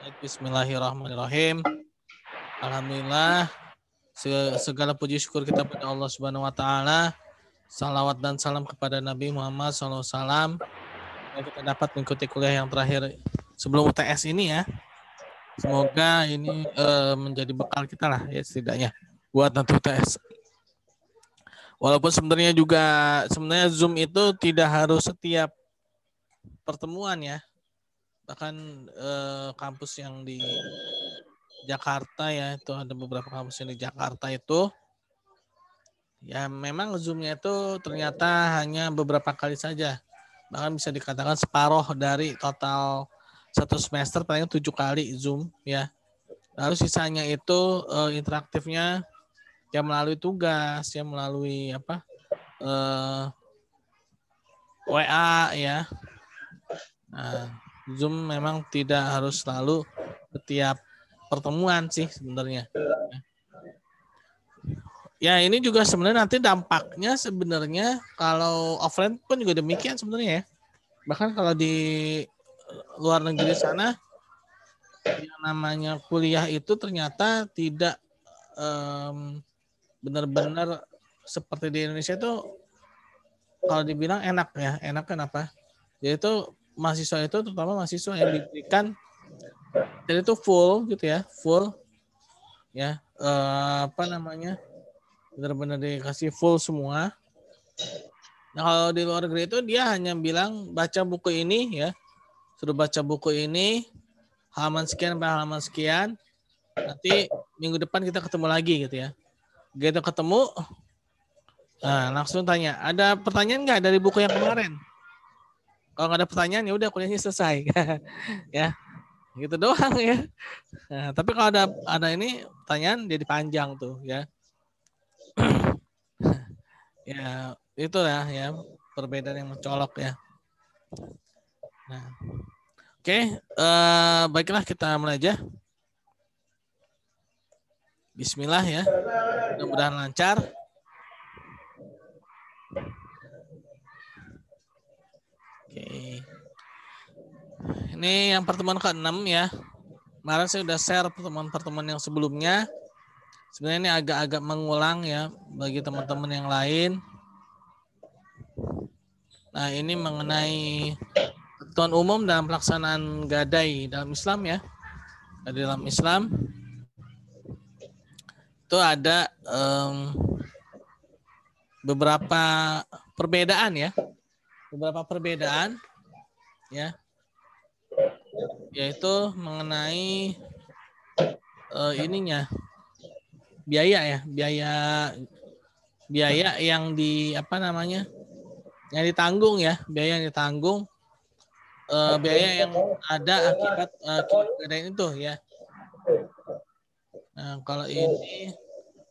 Baik, bismillahirrahmanirrahim. Alhamdulillah segala puji syukur kita pada Allah Subhanahu wa taala. Salawat dan salam kepada Nabi Muhammad Sallallahu Alaihi Wasallam. Kita dapat mengikuti kuliah yang terakhir sebelum UTS ini ya. Semoga ini uh, menjadi bekal kita lah ya setidaknya buat nanti UTS. Walaupun sebenarnya juga sebenarnya Zoom itu tidak harus setiap pertemuan ya akan uh, eh, kampus yang di Jakarta ya itu ada beberapa kampus yang di Jakarta itu ya memang zoomnya itu ternyata hanya beberapa kali saja bahkan bisa dikatakan separoh dari total satu semester paling tujuh kali zoom ya lalu sisanya itu uh, interaktifnya ya melalui tugas ya melalui apa uh, eh, WA ya nah Zoom memang tidak harus selalu setiap pertemuan sih sebenarnya. Ya ini juga sebenarnya nanti dampaknya sebenarnya kalau offline pun juga demikian sebenarnya ya. Bahkan kalau di luar negeri sana yang namanya kuliah itu ternyata tidak benar benar-benar seperti di Indonesia itu kalau dibilang enak ya enak kenapa yaitu mahasiswa itu terutama mahasiswa yang diberikan jadi itu full gitu ya full ya uh, apa namanya benar-benar dikasih full semua nah kalau di luar negeri itu dia hanya bilang baca buku ini ya suruh baca buku ini halaman sekian sampai halaman sekian nanti minggu depan kita ketemu lagi gitu ya gitu ketemu nah, langsung tanya ada pertanyaan nggak dari buku yang kemarin kalau nggak ada pertanyaan ya udah kuliahnya selesai. ya. Gitu doang ya. Nah, tapi kalau ada ada ini pertanyaan jadi panjang tuh ya. ya, itu ya ya perbedaan yang mencolok ya. Nah. Oke, okay, uh, eh, baiklah kita mulai aja. Bismillah ya. Mudah-mudahan lancar. Oke. Ini yang pertemuan ke-6 ya. Kemarin saya sudah share pertemuan-pertemuan yang sebelumnya. Sebenarnya ini agak-agak mengulang ya bagi teman-teman yang lain. Nah, ini mengenai ketentuan umum dalam pelaksanaan gadai dalam Islam ya. Gadai dalam Islam itu ada um, beberapa perbedaan ya beberapa perbedaan ya yaitu mengenai uh, ininya biaya ya biaya biaya yang di apa namanya yang ditanggung ya biaya yang ditanggung uh, biaya yang ada akibat uh, itu ya nah, kalau ini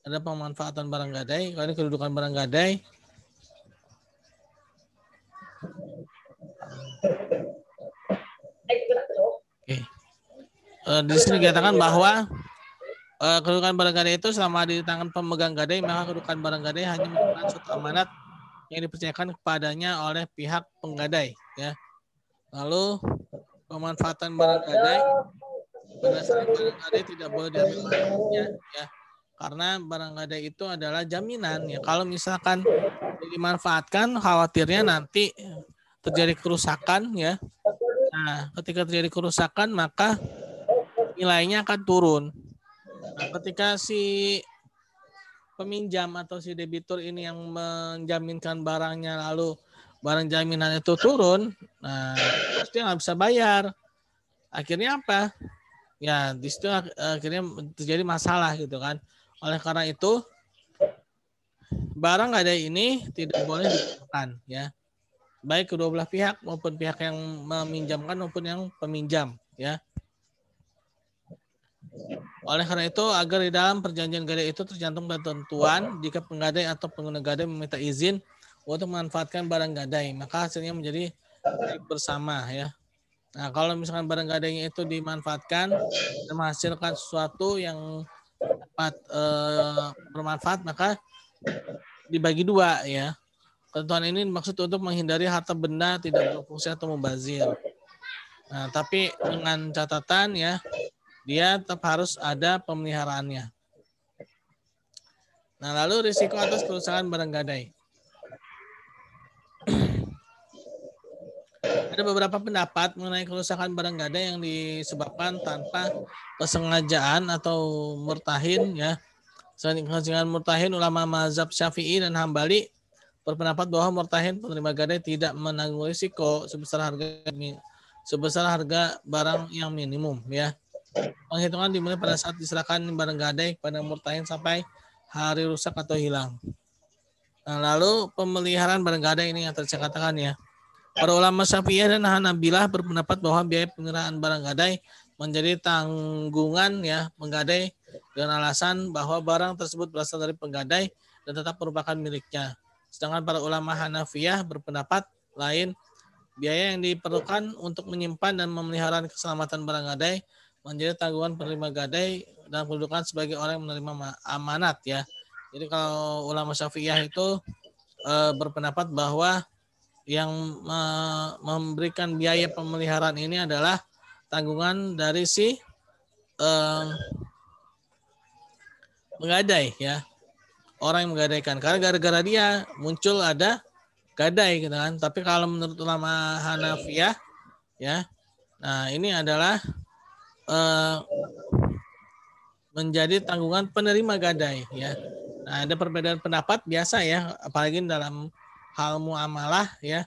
ada pemanfaatan barang gadai kalau ini kedudukan barang gadai Okay. Uh, eh, di sini dikatakan bahwa uh, kedudukan barang gadai itu selama di tangan pemegang gadai maka kedudukan barang gadai hanya merupakan suatu amanat yang dipercayakan kepadanya oleh pihak penggadai ya lalu pemanfaatan barang gadai berdasarkan barang gadai tidak boleh diambil ya, ya karena barang gadai itu adalah jaminan ya kalau misalkan dimanfaatkan khawatirnya nanti terjadi kerusakan ya. Nah, ketika terjadi kerusakan maka nilainya akan turun. Nah, ketika si peminjam atau si debitur ini yang menjaminkan barangnya lalu barang jaminan itu turun, nah pasti nggak bisa bayar. Akhirnya apa? Ya di situ eh, akhirnya terjadi masalah gitu kan. Oleh karena itu barang ada ini tidak boleh ditekan, ya baik kedua belah pihak maupun pihak yang meminjamkan maupun yang peminjam ya. Oleh karena itu, agar di dalam perjanjian gadai itu tercantum ketentuan jika penggadai atau pengguna gadai meminta izin untuk memanfaatkan barang gadai, maka hasilnya menjadi bersama ya. Nah, kalau misalkan barang gadainya itu dimanfaatkan dan menghasilkan sesuatu yang dapat e, bermanfaat, maka dibagi dua ya. Ketentuan ini maksud untuk menghindari harta benda tidak berfungsi atau membazir. Nah, tapi dengan catatan ya, dia tetap harus ada pemeliharaannya. Nah, lalu risiko atas kerusakan barang gadai. Ada beberapa pendapat mengenai kerusakan barang gadai yang disebabkan tanpa kesengajaan atau murtahin ya. Selain kesengajaan murtahin, ulama mazhab syafi'i dan hambali berpendapat bahwa murtahin penerima gadai tidak menanggung risiko sebesar harga sebesar harga barang yang minimum ya. Penghitungan dimulai pada saat diserahkan barang gadai kepada murtahin sampai hari rusak atau hilang. Nah, lalu pemeliharaan barang gadai ini yang tercatatkan ya. Para ulama Syafi'iyah dan Hanabilah berpendapat bahwa biaya pengiraan barang gadai menjadi tanggungan ya menggadai dengan alasan bahwa barang tersebut berasal dari penggadai dan tetap merupakan miliknya. Sedangkan para ulama ya. Hanafiyah berpendapat lain, biaya yang diperlukan untuk menyimpan dan memelihara keselamatan barang gadai menjadi tanggungan penerima gadai dan kedudukan sebagai orang yang menerima amanat ya. Jadi kalau ulama Syafi'iyah itu e, berpendapat bahwa yang e, memberikan biaya pemeliharaan ini adalah tanggungan dari si e, menggadai ya orang yang menggadaikan. Karena gara-gara dia muncul ada gadai gitu kan. Tapi kalau menurut ulama Hanafiyah, ya, nah ini adalah uh, menjadi tanggungan penerima gadai ya. Nah, ada perbedaan pendapat biasa ya, apalagi dalam hal muamalah ya.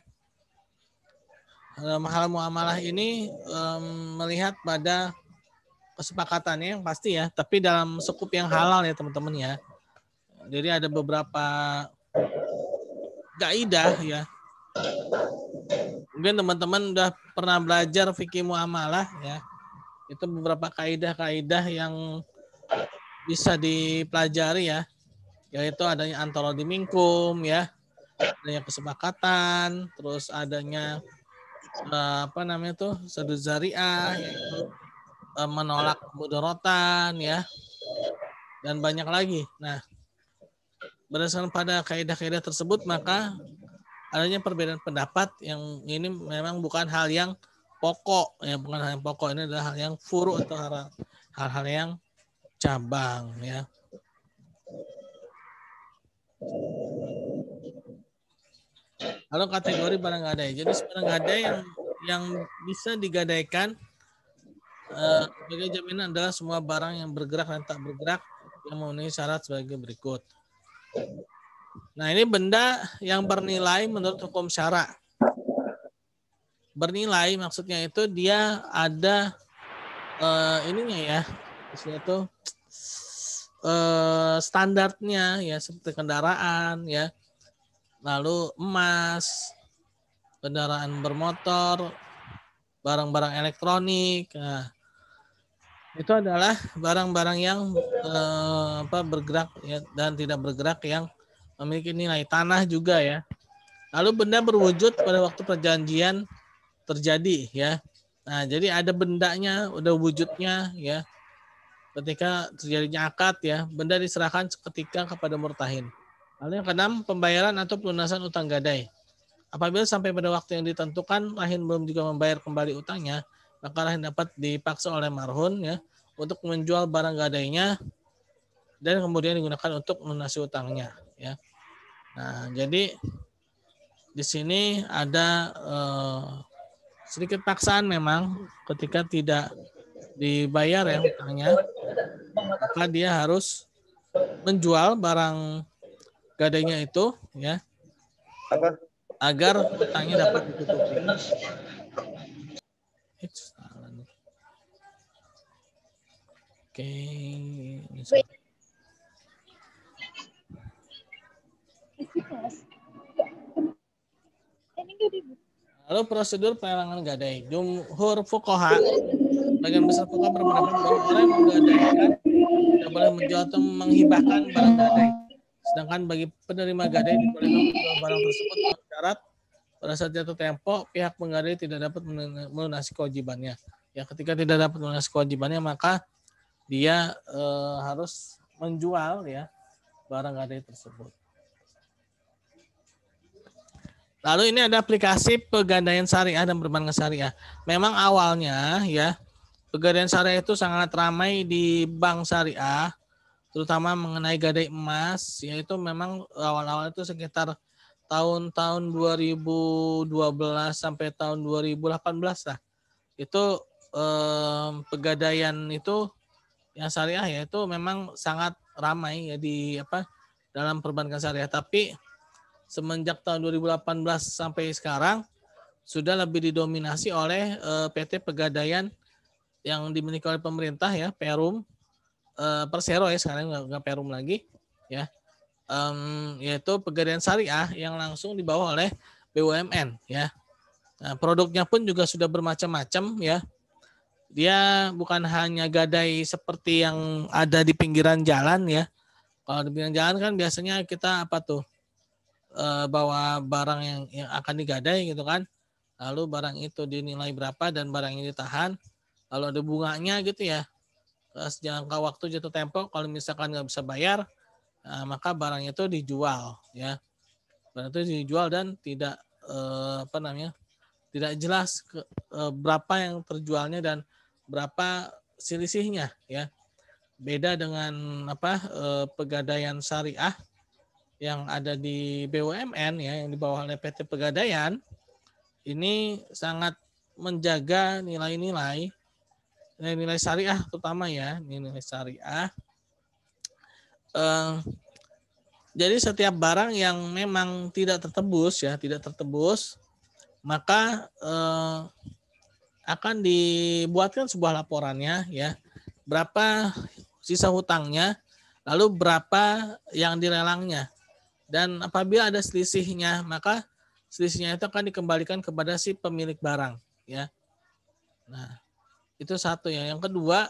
Dalam hal muamalah ini um, melihat pada kesepakatannya yang pasti ya, tapi dalam sekup yang halal ya teman-teman ya. Jadi ada beberapa kaidah ya. Mungkin teman-teman udah pernah belajar fikih muamalah ya. Itu beberapa kaidah-kaidah yang bisa dipelajari ya. Yaitu adanya antolodi mingkum ya. Adanya kesepakatan, terus adanya eh, apa namanya tuh sadu zariah eh, menolak mudorotan ya dan banyak lagi. Nah, berdasarkan pada kaidah-kaidah tersebut maka adanya perbedaan pendapat yang ini memang bukan hal yang pokok ya bukan hal yang pokok ini adalah hal yang furu atau hal-hal yang cabang ya. Lalu kategori barang gadai. Jadi barang gadai yang yang bisa digadaikan eh, sebagai jaminan adalah semua barang yang bergerak dan tak bergerak yang memenuhi syarat sebagai berikut. Nah, ini benda yang bernilai menurut hukum syara. Bernilai maksudnya itu dia ada uh, ininya ya. maksudnya itu uh, standarnya ya seperti kendaraan ya. Lalu emas, kendaraan bermotor, barang-barang elektronik. Nah, itu adalah barang-barang yang eh, apa bergerak ya, dan tidak bergerak yang memiliki nilai tanah juga ya. Lalu benda berwujud pada waktu perjanjian terjadi ya. Nah, jadi ada bendanya, udah wujudnya ya. Ketika terjadinya akad ya, benda diserahkan seketika kepada murtahin. Lalu yang keenam, pembayaran atau pelunasan utang gadai. Apabila sampai pada waktu yang ditentukan, Rahim belum juga membayar kembali utangnya, maka dapat dipaksa oleh marhun ya untuk menjual barang gadainya dan kemudian digunakan untuk melunasi utangnya ya. Nah, jadi di sini ada eh, sedikit paksaan memang ketika tidak dibayar ya utangnya maka dia harus menjual barang gadainya itu ya agar utangnya dapat ditutupi. Okay. Wait. Lalu prosedur pelelangan gadai. Jumhur fukoha, bagian besar fukoha berpendapat bahwa orang yang menggadaikan tidak boleh menjual atau menghibahkan barang gadai. Sedangkan bagi penerima gadai dibolehkan menjual barang tersebut syarat pada saat jatuh tempo pihak penggadai tidak dapat melunasi kewajibannya. Ya ketika tidak dapat melunasi kewajibannya maka dia eh, harus menjual ya barang gadai tersebut. Lalu ini ada aplikasi pegadaian syariah dan perbankan syariah. Memang awalnya ya pegadaian syariah itu sangat ramai di bank syariah, terutama mengenai gadai emas, yaitu memang awal-awal itu sekitar tahun-tahun 2012 sampai tahun 2018 lah. Itu eh, pegadaian itu yang syariah ya itu memang sangat ramai ya di apa dalam perbankan syariah tapi semenjak tahun 2018 sampai sekarang sudah lebih didominasi oleh uh, eh, PT Pegadaian yang dimiliki oleh pemerintah ya Perum uh, Persero ya sekarang nggak Perum lagi ya um, yaitu Pegadaian Syariah yang langsung dibawa oleh BUMN ya nah, produknya pun juga sudah bermacam-macam ya dia bukan hanya gadai seperti yang ada di pinggiran jalan ya. Kalau di pinggiran jalan kan biasanya kita apa tuh e, bawa barang yang, yang akan digadai gitu kan. Lalu barang itu dinilai berapa dan barang ini ditahan. Lalu ada bunganya gitu ya. Eh, sejangka waktu jatuh tempo kalau misalkan nggak bisa bayar e, maka barang itu dijual ya. Barang itu dijual dan tidak e, apa namanya tidak jelas ke, e, berapa yang terjualnya dan berapa selisihnya ya. Beda dengan apa eh, pegadaian syariah yang ada di BUMN ya yang di bawah oleh PT Pegadaian ini sangat menjaga nilai-nilai nilai-nilai syariah terutama ya nilai nilai syariah eh, jadi setiap barang yang memang tidak tertebus ya tidak tertebus maka eh, akan dibuatkan sebuah laporannya ya. Berapa sisa hutangnya, lalu berapa yang dilelangnya Dan apabila ada selisihnya, maka selisihnya itu akan dikembalikan kepada si pemilik barang ya. Nah, itu satu ya. Yang kedua,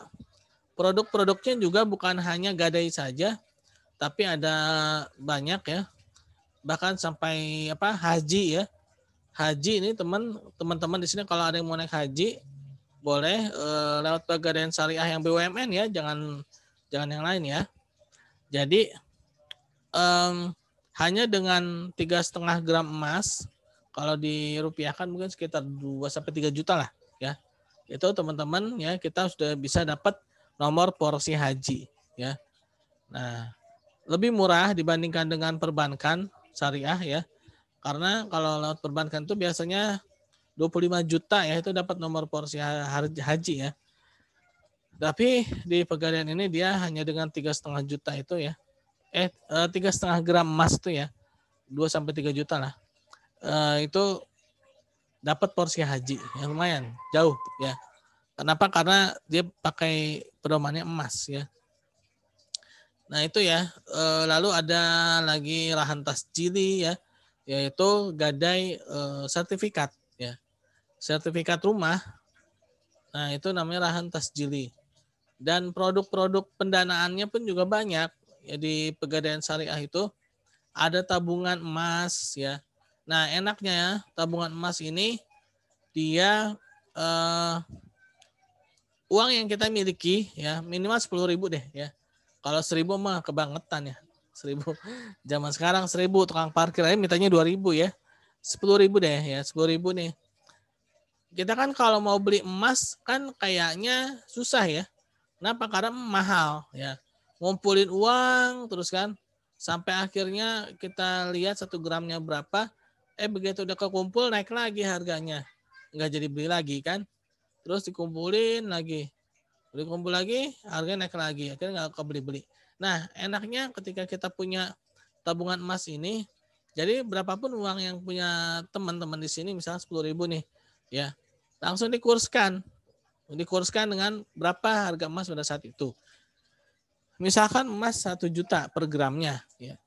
produk-produknya juga bukan hanya gadai saja, tapi ada banyak ya. Bahkan sampai apa haji ya haji ini teman teman di sini kalau ada yang mau naik haji boleh e, lewat Pegadaian Syariah yang BUMN ya, jangan jangan yang lain ya. Jadi um, hanya dengan tiga setengah gram emas kalau dirupiahkan mungkin sekitar 2 sampai tiga juta lah ya. Itu teman-teman ya kita sudah bisa dapat nomor porsi haji ya. Nah, lebih murah dibandingkan dengan perbankan syariah ya karena kalau lewat perbankan itu biasanya 25 juta ya itu dapat nomor porsi haji ya. Tapi di pegadaian ini dia hanya dengan tiga setengah juta itu ya. Eh, eh tiga setengah gram emas tuh ya. 2 sampai 3 juta lah. Eh, itu dapat porsi haji yang lumayan jauh ya. Kenapa? Karena dia pakai pedomannya emas ya. Nah itu ya. Eh, lalu ada lagi lahan jili ya yaitu gadai uh, sertifikat ya. Sertifikat rumah. Nah, itu namanya rahan tasjili. Dan produk-produk pendanaannya pun juga banyak. Ya, di Pegadaian Syariah itu ada tabungan emas ya. Nah, enaknya ya, tabungan emas ini dia uh, uang yang kita miliki ya minimal sepuluh ribu deh ya. Kalau seribu mah kebangetan ya seribu zaman sekarang seribu tukang parkir aja mintanya dua ribu ya sepuluh ribu deh ya sepuluh ribu nih kita kan kalau mau beli emas kan kayaknya susah ya kenapa karena mahal ya ngumpulin uang terus kan sampai akhirnya kita lihat satu gramnya berapa eh begitu udah kekumpul naik lagi harganya nggak jadi beli lagi kan terus dikumpulin lagi dikumpul lagi harganya naik lagi akhirnya nggak kebeli beli, -beli Nah, enaknya ketika kita punya tabungan emas ini, jadi berapapun uang yang punya teman-teman di sini, misalnya 10 ribu nih, ya langsung dikurskan. Dikurskan dengan berapa harga emas pada saat itu. Misalkan emas satu juta per gramnya. Ya.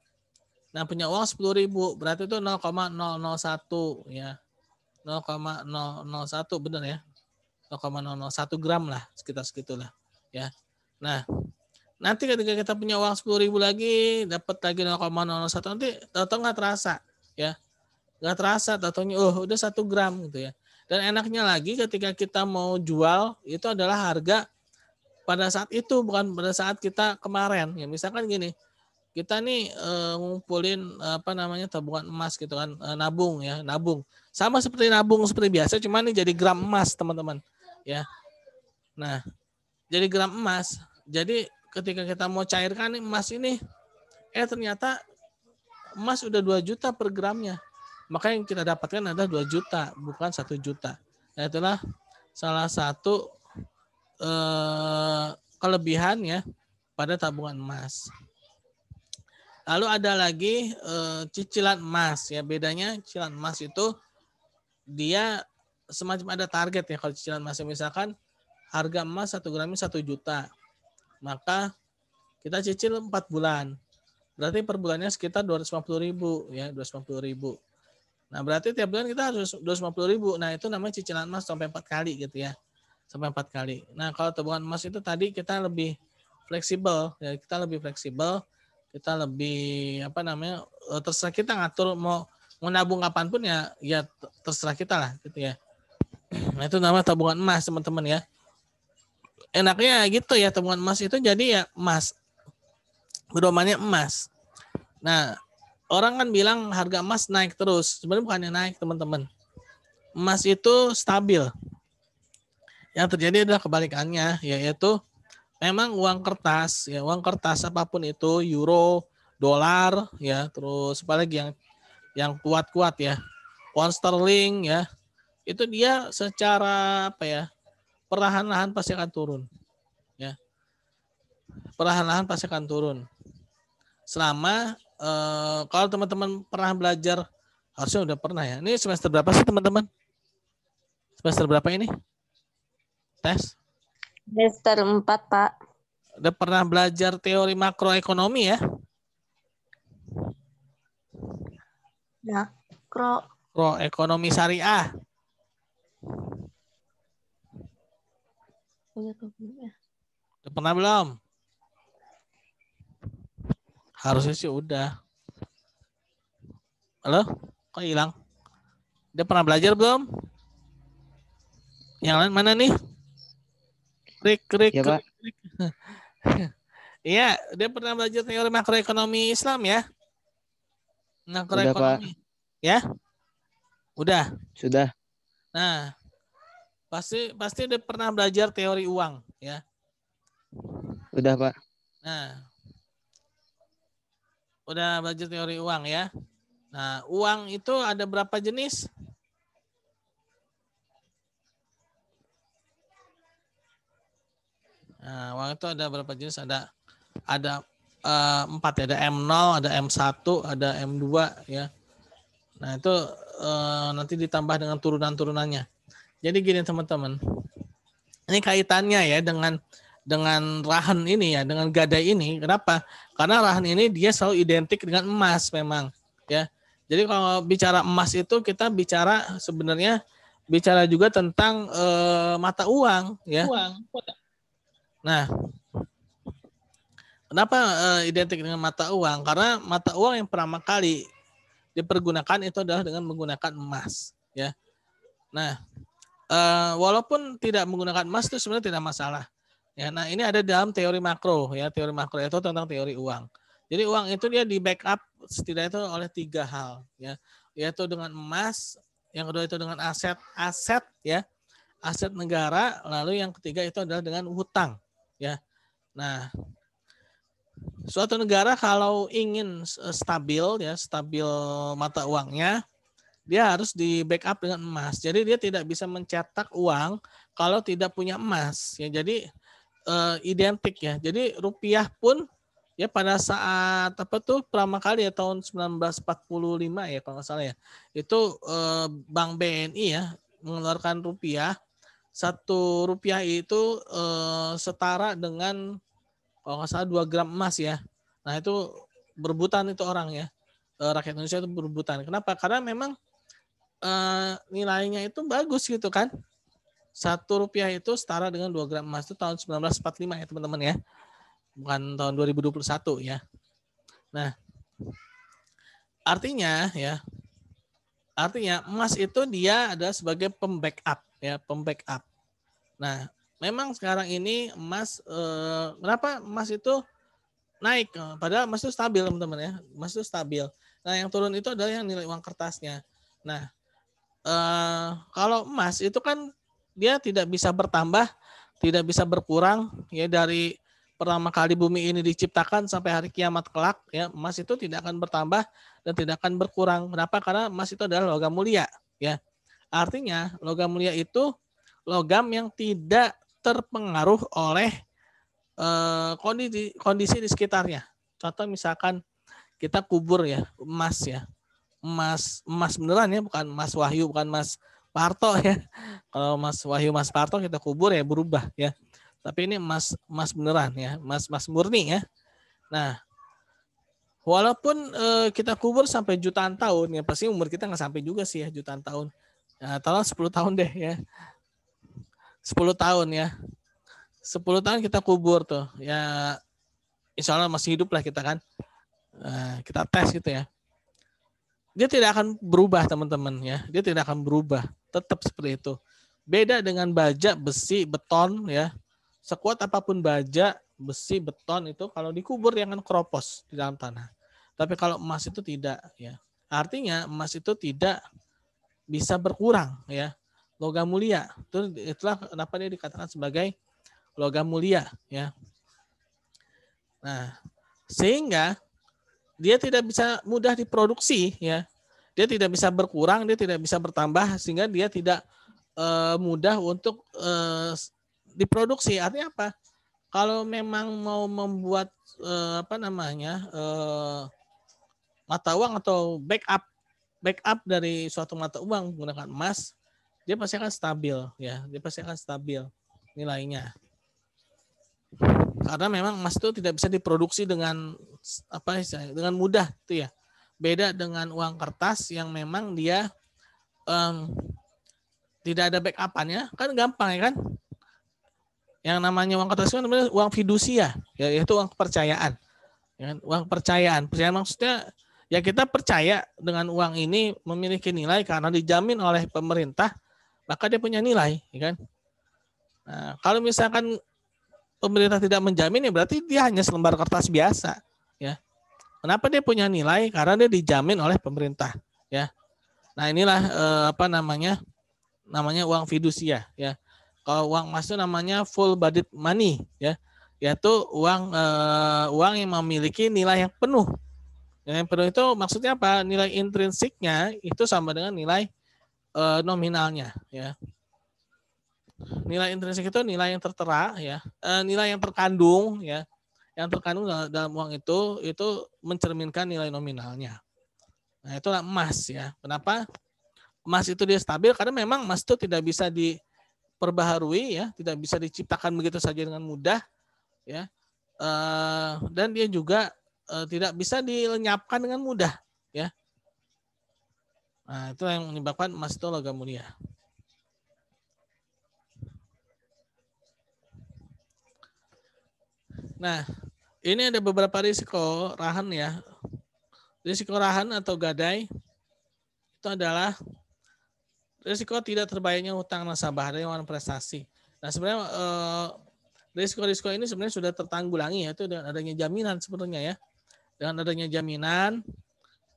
Nah punya uang 10 ribu, berarti itu 0,001 ya. 0,001 benar ya. 0,001 gram lah, sekitar segitulah. Ya. Nah, nanti ketika kita punya uang sepuluh ribu lagi dapat lagi 0,01 nanti atau nggak terasa ya nggak terasa tatonya oh udah satu gram gitu ya dan enaknya lagi ketika kita mau jual itu adalah harga pada saat itu bukan pada saat kita kemarin ya misalkan gini kita nih e, ngumpulin apa namanya tabungan emas gitu kan e, nabung ya nabung sama seperti nabung seperti biasa cuman nih jadi gram emas teman-teman ya nah jadi gram emas jadi ketika kita mau cairkan emas ini, eh ternyata emas udah 2 juta per gramnya. Maka yang kita dapatkan adalah 2 juta, bukan 1 juta. Nah, itulah salah satu eh, ya pada tabungan emas. Lalu ada lagi e, cicilan emas ya. Bedanya cicilan emas itu dia semacam ada target ya kalau cicilan emas misalkan harga emas satu gramnya satu juta maka kita cicil 4 bulan. Berarti per bulannya sekitar 250 ribu ya, 250 ribu. Nah, berarti tiap bulan kita harus 250 ribu. Nah, itu namanya cicilan emas sampai 4 kali gitu ya. Sampai 4 kali. Nah, kalau tabungan emas itu tadi kita lebih fleksibel. Ya, kita lebih fleksibel. Kita lebih, apa namanya, eh, terserah kita ngatur mau, menabung nabung kapanpun ya, ya terserah kita lah gitu ya. Nah, itu namanya tabungan emas teman-teman ya enaknya gitu ya temuan emas itu jadi ya emas pedomannya emas nah orang kan bilang harga emas naik terus sebenarnya bukannya naik teman-teman emas itu stabil yang terjadi adalah kebalikannya yaitu memang uang kertas ya uang kertas apapun itu euro dolar ya terus apalagi yang yang kuat-kuat ya pound sterling ya itu dia secara apa ya perlahan-lahan pasti akan turun. Ya. Perlahan-lahan pasti akan turun. Selama eh, kalau teman-teman pernah belajar harusnya udah pernah ya. Ini semester berapa sih teman-teman? Semester berapa ini? Tes? Semester 4, Pak. Udah pernah belajar teori makroekonomi ya? Makro. Makroekonomi syariah. Ya? udah pernah belum? Harusnya sih udah. Halo? Kok hilang? Udah pernah belajar belum? Yang lain mana nih? Krik, krik, ya, krik. krik. Iya, dia pernah belajar teori makroekonomi Islam ya? Makroekonomi. Udah, Pak. Ya? Udah. Sudah. Nah, Pasti pasti udah pernah belajar teori uang, ya. Udah, Pak. Nah. Udah belajar teori uang ya. Nah, uang itu ada berapa jenis? Nah, uang itu ada berapa jenis? Ada ada eh, empat uh, ya, ada M0, ada M1, ada M2 ya. Nah, itu uh, nanti ditambah dengan turunan-turunannya. Jadi gini teman-teman. Ini kaitannya ya dengan dengan rahan ini ya, dengan gadai ini. Kenapa? Karena rahan ini dia selalu identik dengan emas memang, ya. Jadi kalau bicara emas itu kita bicara sebenarnya bicara juga tentang e, mata uang, ya. Uang. Nah, kenapa e, identik dengan mata uang? Karena mata uang yang pertama kali dipergunakan itu adalah dengan menggunakan emas, ya. Nah, Eh, walaupun tidak menggunakan emas itu sebenarnya tidak masalah. Ya, nah ini ada dalam teori makro ya, teori makro itu tentang teori uang. Jadi uang itu dia di backup setidaknya itu oleh tiga hal ya, yaitu dengan emas, yang kedua itu dengan aset-aset ya, aset negara, lalu yang ketiga itu adalah dengan hutang ya. Nah, suatu negara kalau ingin stabil ya, stabil mata uangnya, dia harus di backup dengan emas. Jadi dia tidak bisa mencetak uang kalau tidak punya emas. Ya, jadi uh, identik ya. Jadi rupiah pun ya pada saat apa tuh pertama kali ya tahun 1945 ya kalau nggak salah ya itu eh, bank BNI ya mengeluarkan rupiah satu rupiah itu eh, setara dengan kalau nggak salah dua gram emas ya nah itu berbutan itu orang ya rakyat Indonesia itu berebutan kenapa karena memang Eh, nilainya itu bagus gitu kan. Satu rupiah itu setara dengan 2 gram emas itu tahun 1945 ya teman-teman ya. Bukan tahun 2021 ya. Nah, artinya ya, artinya emas itu dia ada sebagai pembackup ya, pembackup. Nah, memang sekarang ini emas, eh, kenapa emas itu naik? Padahal emas itu stabil teman-teman ya, emas itu stabil. Nah, yang turun itu adalah yang nilai uang kertasnya. Nah, Eh, kalau emas itu kan dia tidak bisa bertambah, tidak bisa berkurang ya dari pertama kali bumi ini diciptakan sampai hari kiamat kelak ya emas itu tidak akan bertambah dan tidak akan berkurang. Kenapa? Karena emas itu adalah logam mulia ya. Artinya logam mulia itu logam yang tidak terpengaruh oleh eh, kondisi kondisi di sekitarnya. Contoh misalkan kita kubur ya emas ya Mas Mas beneran ya, bukan Mas Wahyu, bukan Mas Parto ya. Kalau Mas Wahyu, Mas Parto kita kubur ya berubah ya. Tapi ini Mas Mas beneran ya, Mas Mas murni ya. Nah, walaupun eh, kita kubur sampai jutaan tahun ya pasti umur kita nggak sampai juga sih ya jutaan tahun. Ya, tolong 10 tahun deh ya. 10 tahun ya. 10 tahun kita kubur tuh. Ya insya Allah masih hidup lah kita kan. Nah, kita tes gitu ya dia tidak akan berubah teman-teman ya. Dia tidak akan berubah, tetap seperti itu. Beda dengan baja, besi, beton ya. Sekuat apapun baja, besi, beton itu kalau dikubur yang akan keropos di dalam tanah. Tapi kalau emas itu tidak ya. Artinya emas itu tidak bisa berkurang ya. Logam mulia. Itu itulah kenapa dia dikatakan sebagai logam mulia ya. Nah, sehingga dia tidak bisa mudah diproduksi ya. Dia tidak bisa berkurang, dia tidak bisa bertambah sehingga dia tidak uh, mudah untuk uh, diproduksi. Artinya apa? Kalau memang mau membuat uh, apa namanya uh, mata uang atau backup backup dari suatu mata uang menggunakan emas, dia pasti akan stabil ya. Dia pasti akan stabil nilainya karena memang emas itu tidak bisa diproduksi dengan apa dengan mudah itu ya beda dengan uang kertas yang memang dia um, tidak ada backupannya kan gampang ya kan yang namanya uang kertas itu kan namanya uang fidusia ya, yaitu uang kepercayaan ya kan? uang kepercayaan percayaan maksudnya ya kita percaya dengan uang ini memiliki nilai karena dijamin oleh pemerintah maka dia punya nilai ya kan nah, kalau misalkan pemerintah tidak menjamin ya berarti dia hanya selembar kertas biasa ya. Kenapa dia punya nilai? Karena dia dijamin oleh pemerintah ya. Nah, inilah eh, apa namanya? namanya uang fidusia ya. Kalau uang emas itu namanya full bodied money ya, yaitu uang eh, uang yang memiliki nilai yang penuh. Nilai yang penuh itu maksudnya apa? Nilai intrinsiknya itu sama dengan nilai eh, nominalnya ya. Nilai intrinsik itu nilai yang tertera ya, eh, nilai yang terkandung ya, yang terkandung dalam, uang itu itu mencerminkan nilai nominalnya. Nah, itu emas ya. Kenapa? Emas itu dia stabil karena memang emas itu tidak bisa diperbaharui ya, tidak bisa diciptakan begitu saja dengan mudah ya. Eh, dan dia juga eh, tidak bisa dilenyapkan dengan mudah ya. Nah, itu yang menyebabkan emas itu logam mulia. Nah, ini ada beberapa risiko rahan ya. Risiko rahan atau gadai itu adalah risiko tidak terbayarnya hutang nasabah dari awan prestasi. Nah, sebenarnya eh, risiko-risiko ini sebenarnya sudah tertanggulangi ya itu dengan adanya jaminan sebenarnya ya. Dengan adanya jaminan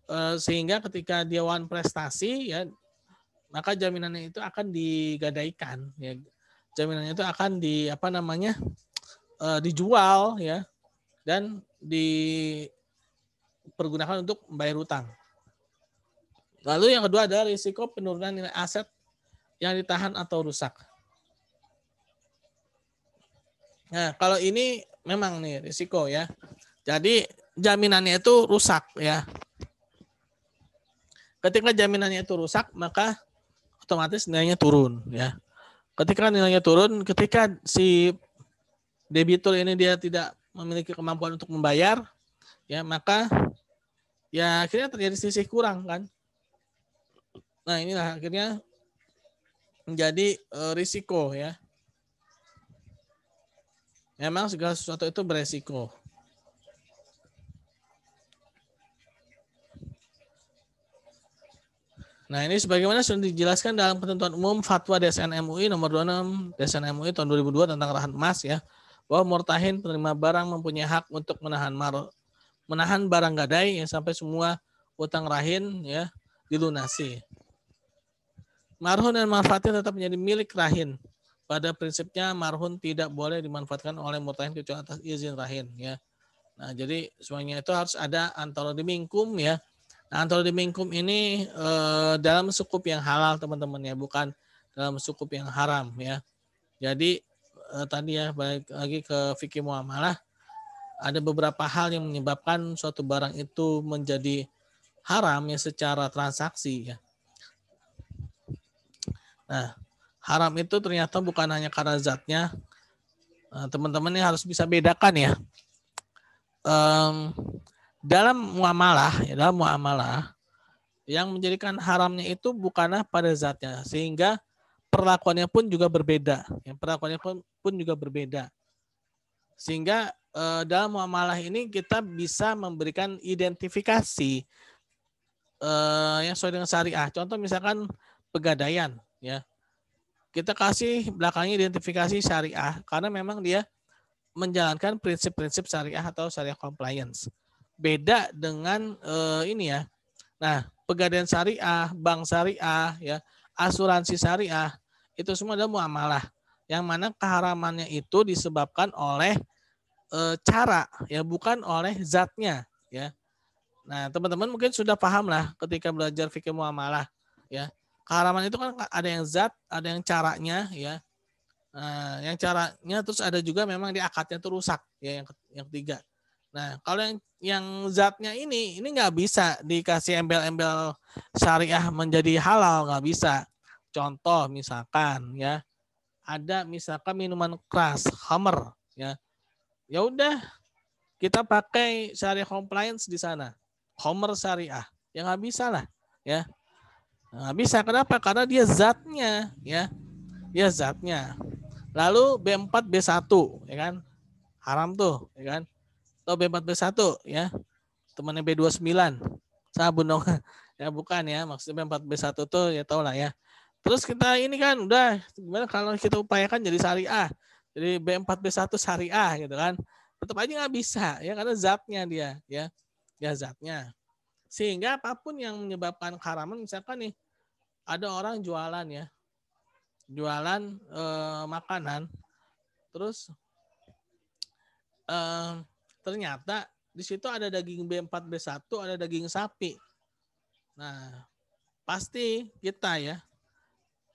eh, sehingga ketika dia wan prestasi ya maka jaminannya itu akan digadaikan ya jaminannya itu akan di apa namanya uh, dijual ya dan dipergunakan untuk membayar utang. Lalu yang kedua adalah risiko penurunan nilai aset yang ditahan atau rusak. Nah, kalau ini memang nih risiko ya. Jadi jaminannya itu rusak ya. Ketika jaminannya itu rusak, maka otomatis nilainya turun ya. Ketika nilainya turun, ketika si debitur ini dia tidak memiliki kemampuan untuk membayar, ya maka ya akhirnya terjadi sisi kurang kan. Nah inilah akhirnya menjadi e, risiko ya. Memang segala sesuatu itu beresiko. Nah ini sebagaimana sudah dijelaskan dalam ketentuan umum Fatwa DSN MUI nomor 26 DSN MUI tahun 2002 tentang lahan emas ya bahwa murtahin penerima barang mempunyai hak untuk menahan mar menahan barang gadai ya, sampai semua utang rahin ya dilunasi. Marhun dan manfaatnya tetap menjadi milik rahin. Pada prinsipnya marhun tidak boleh dimanfaatkan oleh murtahin kecuali atas izin rahin ya. Nah, jadi semuanya itu harus ada dimingkum ya. Nah, dimingkum ini e, dalam sukup yang halal teman-teman ya, bukan dalam sukup yang haram ya. Jadi uh, tadi ya balik lagi ke fikih muamalah ada beberapa hal yang menyebabkan suatu barang itu menjadi haram ya secara transaksi ya. Nah, haram itu ternyata bukan hanya karena zatnya. Eh, teman-teman ini harus bisa bedakan ya. Um, dalam muamalah, ya dalam muamalah yang menjadikan haramnya itu bukanlah pada zatnya sehingga perlakuannya pun juga berbeda. Ya, perlakuannya pun, pun juga berbeda. Sehingga eh, dalam muamalah ini kita bisa memberikan identifikasi eh, yang sesuai dengan syariah. Contoh misalkan pegadaian, ya. Kita kasih belakangnya identifikasi syariah karena memang dia menjalankan prinsip-prinsip syariah atau syariah compliance. Beda dengan eh, ini ya. Nah, pegadaian syariah, bank syariah ya asuransi syariah itu semua adalah muamalah yang mana keharamannya itu disebabkan oleh e, cara ya bukan oleh zatnya ya. Nah, teman-teman mungkin sudah paham lah ketika belajar fikih muamalah ya. Keharaman itu kan ada yang zat, ada yang caranya ya. Nah, yang caranya terus ada juga memang di akadnya itu rusak ya yang yang ketiga. Nah, kalau yang, yang zatnya ini, ini nggak bisa dikasih embel-embel syariah menjadi halal, nggak bisa. Contoh misalkan ya, ada misalkan minuman keras, hammer, ya. Ya udah, kita pakai syariah compliance di sana. Homer syariah. Ya nggak bisa lah, ya. Nggak bisa, kenapa? Karena dia zatnya, ya. Dia zatnya. Lalu B4, B1, ya kan? Haram tuh, ya kan? atau B4B1 ya. Temannya B29. Sabun dong. ya bukan ya, maksudnya B4B1 tuh ya tau lah ya. Terus kita ini kan udah gimana kalau kita upayakan jadi syariah. Jadi B4B1 syariah gitu kan. Tetap aja nggak bisa ya karena zatnya dia ya. Ya zatnya. Sehingga apapun yang menyebabkan karaman misalkan nih ada orang jualan ya. Jualan eh, makanan terus eh, ternyata di situ ada daging B4 B1, ada daging sapi. Nah, pasti kita ya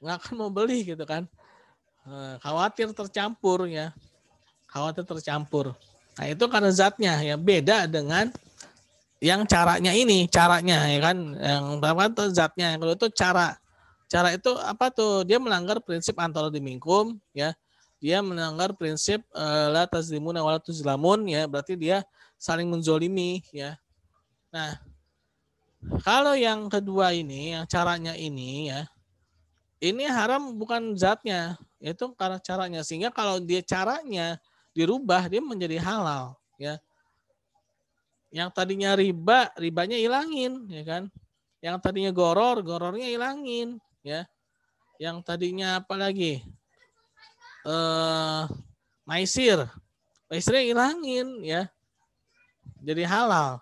nggak akan mau beli gitu kan. Eh, khawatir tercampur ya. Khawatir tercampur. Nah, itu karena zatnya ya beda dengan yang caranya ini, caranya ya kan yang apa tuh zatnya. Yang kalau itu cara cara itu apa tuh dia melanggar prinsip antara dimingkum ya dia melanggar prinsip latas eh, la tazlimuna wa ya berarti dia saling menzolimi ya nah kalau yang kedua ini yang caranya ini ya ini haram bukan zatnya itu karena caranya sehingga kalau dia caranya dirubah dia menjadi halal ya yang tadinya riba ribanya hilangin ya kan yang tadinya goror gorornya hilangin ya yang tadinya apa lagi eh maisir. Maisirnya hilangin ya. Jadi halal.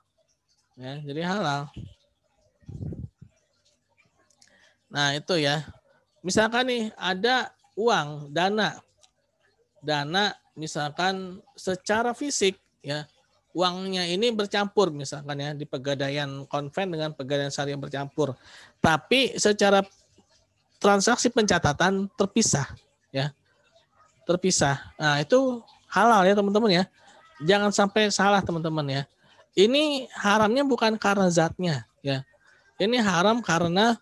Ya, jadi halal. Nah, itu ya. Misalkan nih ada uang, dana. Dana misalkan secara fisik ya uangnya ini bercampur misalkan ya di pegadaian konven dengan pegadaian syariah bercampur. Tapi secara transaksi pencatatan terpisah ya terpisah. Nah, itu halal ya teman-teman ya. Jangan sampai salah teman-teman ya. Ini haramnya bukan karena zatnya ya. Ini haram karena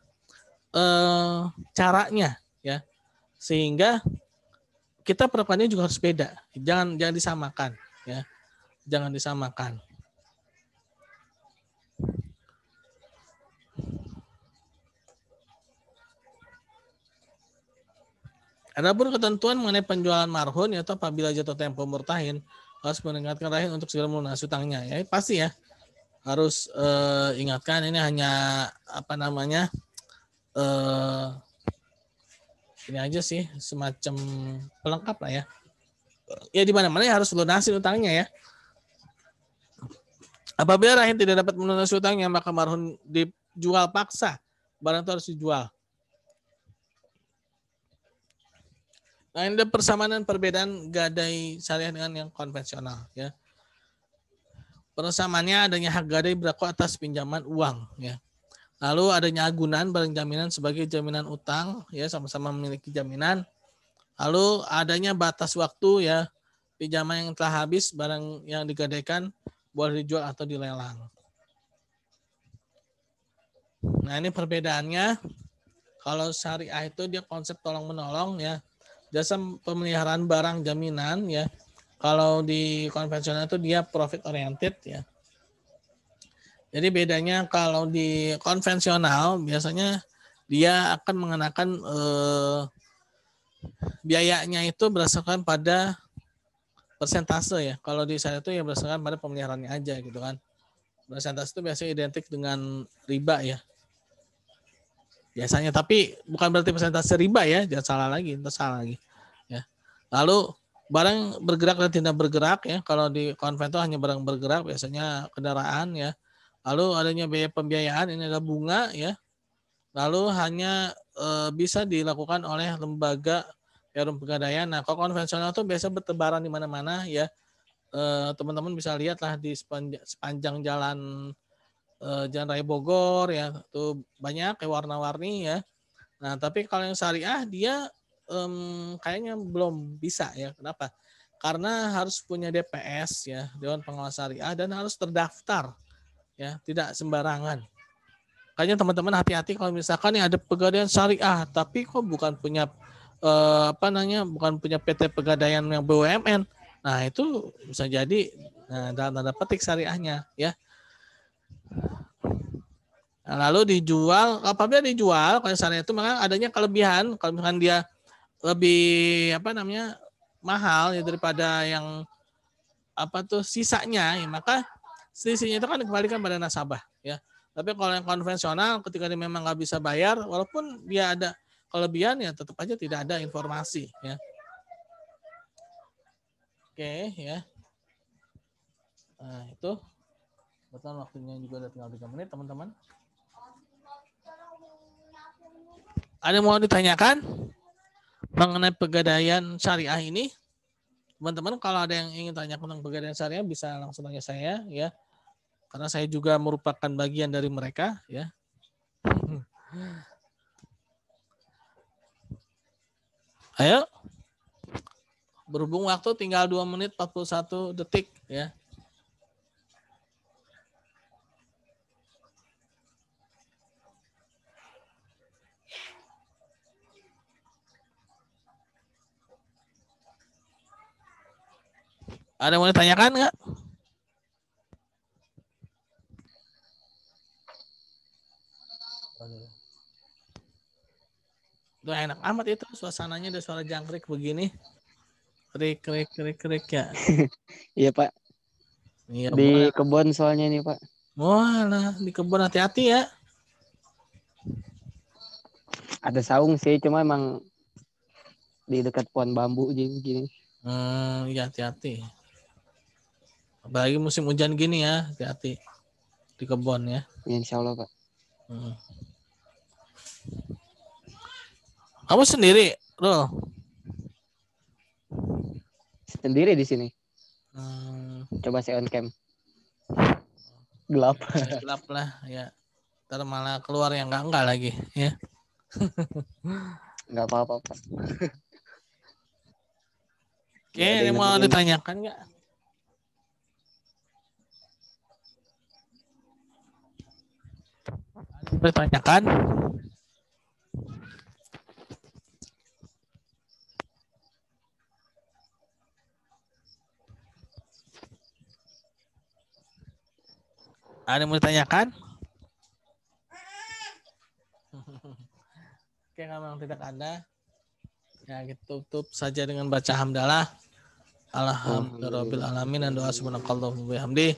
eh, caranya ya. Sehingga kita perlakuannya juga harus beda. Jangan jangan disamakan ya. Jangan disamakan. Adapun ketentuan mengenai penjualan marhun yaitu apabila jatuh tempo murtahin harus mengingatkan rahim untuk segera melunasi utangnya ya pasti ya harus eh, ingatkan ini hanya apa namanya eh, ini aja sih semacam pelengkap lah ya ya di mana mana ya harus lunasi utangnya ya apabila rahim tidak dapat melunasi utangnya maka marhun dijual paksa barang itu harus dijual Nah, ada persamaan dan perbedaan gadai syariah dengan yang konvensional ya. Persamaannya adanya hak gadai berlaku atas pinjaman uang ya. Lalu adanya agunan barang jaminan sebagai jaminan utang ya sama-sama memiliki jaminan. Lalu adanya batas waktu ya pinjaman yang telah habis barang yang digadaikan boleh dijual atau dilelang. Nah, ini perbedaannya kalau syariah itu dia konsep tolong menolong ya jasa pemeliharaan barang jaminan ya. Kalau di konvensional itu dia profit oriented ya. Jadi bedanya kalau di konvensional biasanya dia akan mengenakan eh, biayanya itu berdasarkan pada persentase ya. Kalau di saya itu ya berdasarkan pada pemeliharaannya aja gitu kan. Persentase itu biasanya identik dengan riba ya biasanya tapi bukan berarti persentase riba ya jangan salah lagi entah salah lagi ya lalu barang bergerak dan tidak bergerak ya kalau di konvento hanya barang bergerak biasanya kendaraan ya lalu adanya biaya pembiayaan ini adalah bunga ya lalu hanya e, bisa dilakukan oleh lembaga perum pegadaian nah kalau konvensional itu biasa bertebaran di mana-mana ya eh, teman-teman bisa lihatlah di sepanjang, sepanjang jalan eh, Jalan Raya Bogor ya tuh banyak kayak warna-warni ya nah tapi kalau yang syariah dia um, kayaknya belum bisa ya kenapa karena harus punya DPS ya Dewan Pengawas Syariah dan harus terdaftar ya tidak sembarangan Kayaknya teman-teman hati-hati kalau misalkan ya ada pegadaian syariah tapi kok bukan punya eh, apa namanya bukan punya PT pegadaian yang BUMN nah itu bisa jadi nah, dalam tanda petik syariahnya ya Nah, lalu dijual apabila dijual kalau misalnya itu maka adanya kelebihan kalau misalnya dia lebih apa namanya mahal ya daripada yang apa tuh sisanya ya maka sisinya itu kan dikembalikan pada nasabah ya tapi kalau yang konvensional ketika dia memang nggak bisa bayar walaupun dia ada kelebihan ya tetap aja tidak ada informasi ya oke ya nah itu betul waktunya juga udah tinggal 3 menit, teman-teman. Ada yang mau ditanyakan mengenai pegadaian syariah ini? Teman-teman, kalau ada yang ingin tanya tentang pegadaian syariah, bisa langsung tanya saya, ya. Karena saya juga merupakan bagian dari mereka, ya. Ayo. Berhubung waktu tinggal 2 menit 41 detik, ya. Ada yang mau ditanyakan nggak? Tuh enak amat itu suasananya ada suara jangkrik begini. Krik krik krik krik ya. iya Pak. Iya, di kebun soalnya nih Pak. Wah, di kebun hati-hati ya. Ada saung sih, cuma emang di dekat pohon bambu jadi gini. Hmm, ya hati-hati. Apalagi musim hujan gini ya, hati-hati di kebun ya. Insya Allah Pak. Hmm. Kamu sendiri, lo? Sendiri di sini. Hmm. Coba saya on cam. Gelap. gelap lah, ya. Ntar malah keluar yang enggak-enggak lagi, ya. enggak apa-apa, Pak. Oke, ini mau ditanyakan enggak? tanyakan Ada yang mau ditanyakan? Oke, memang tidak ada. Ya, kita tutup saja dengan baca hamdalah. Alhamdulillahirrahmanirrahim. dan doa subhanakallahumma wa bihamdihi